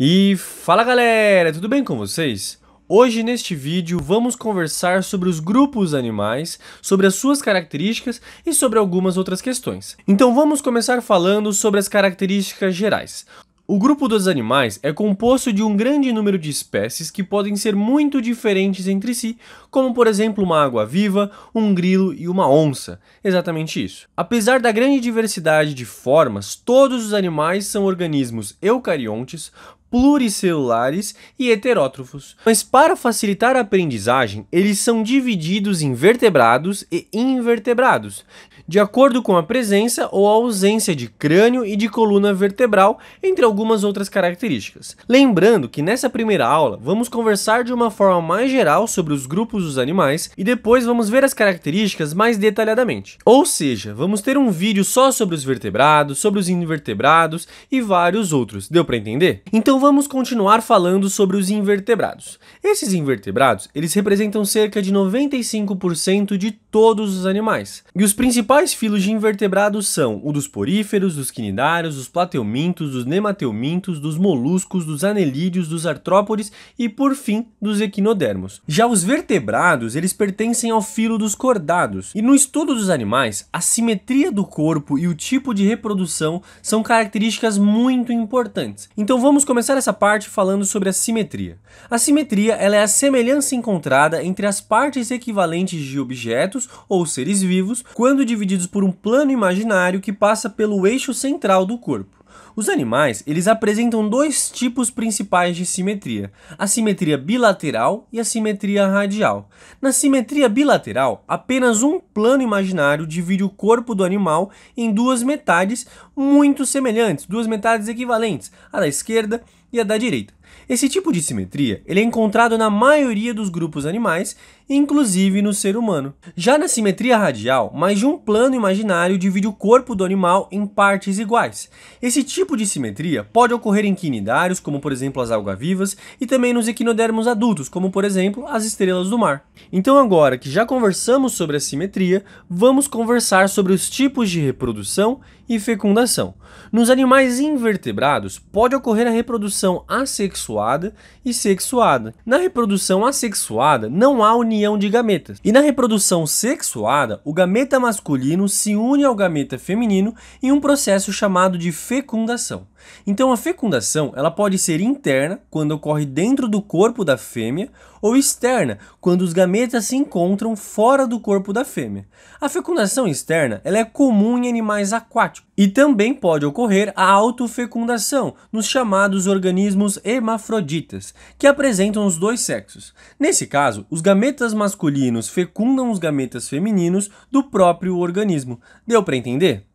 E fala galera, tudo bem com vocês? Hoje neste vídeo vamos conversar sobre os grupos animais, sobre as suas características e sobre algumas outras questões. Então vamos começar falando sobre as características gerais. O grupo dos animais é composto de um grande número de espécies que podem ser muito diferentes entre si, como por exemplo uma água-viva, um grilo e uma onça. Exatamente isso. Apesar da grande diversidade de formas, todos os animais são organismos eucariontes, pluricelulares e heterótrofos. Mas para facilitar a aprendizagem, eles são divididos em vertebrados e invertebrados, de acordo com a presença ou a ausência de crânio e de coluna vertebral, entre algumas outras características. Lembrando que nessa primeira aula, vamos conversar de uma forma mais geral sobre os grupos dos animais e depois vamos ver as características mais detalhadamente. Ou seja, vamos ter um vídeo só sobre os vertebrados, sobre os invertebrados e vários outros. Deu para entender? Então então vamos continuar falando sobre os invertebrados. Esses invertebrados, eles representam cerca de 95% de todos os animais. E os principais filos de invertebrados são o dos poríferos, dos quinidários, dos plateumintos, dos nemateumintos, dos moluscos, dos anelídeos, dos artrópodes e, por fim, dos equinodermos. Já os vertebrados, eles pertencem ao filo dos cordados. E no estudo dos animais, a simetria do corpo e o tipo de reprodução são características muito importantes. Então vamos começar começar essa parte falando sobre a simetria. A simetria ela é a semelhança encontrada entre as partes equivalentes de objetos ou seres vivos quando divididos por um plano imaginário que passa pelo eixo central do corpo. Os animais, eles apresentam dois tipos principais de simetria: a simetria bilateral e a simetria radial. Na simetria bilateral, apenas um plano imaginário divide o corpo do animal em duas metades muito semelhantes, duas metades equivalentes, a da esquerda e a da direita. Esse tipo de simetria ele é encontrado na maioria dos grupos animais, inclusive no ser humano. Já na simetria radial, mais de um plano imaginário divide o corpo do animal em partes iguais. Esse tipo tipo de simetria pode ocorrer em quinidários, como por exemplo as vivas e também nos equinodermos adultos, como por exemplo as estrelas do mar. Então agora que já conversamos sobre a simetria, vamos conversar sobre os tipos de reprodução e fecundação. Nos animais invertebrados, pode ocorrer a reprodução assexuada e sexuada. Na reprodução assexuada, não há união de gametas. E na reprodução sexuada, o gameta masculino se une ao gameta feminino em um processo chamado de fecundação fecundação. Então a fecundação ela pode ser interna, quando ocorre dentro do corpo da fêmea, ou externa, quando os gametas se encontram fora do corpo da fêmea. A fecundação externa ela é comum em animais aquáticos e também pode ocorrer a autofecundação nos chamados organismos hermafroditas, que apresentam os dois sexos. Nesse caso, os gametas masculinos fecundam os gametas femininos do próprio organismo. Deu para entender?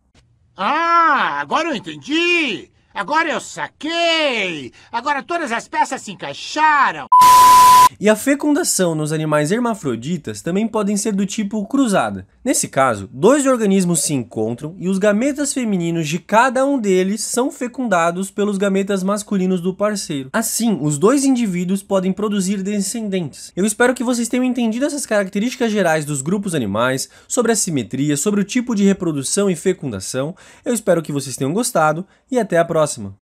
Ah, agora eu entendi! Agora eu saquei! Agora todas as peças se encaixaram! E a fecundação nos animais hermafroditas também podem ser do tipo cruzada. Nesse caso, dois organismos se encontram e os gametas femininos de cada um deles são fecundados pelos gametas masculinos do parceiro. Assim, os dois indivíduos podem produzir descendentes. Eu espero que vocês tenham entendido essas características gerais dos grupos animais, sobre a simetria, sobre o tipo de reprodução e fecundação. Eu espero que vocês tenham gostado e até a próxima!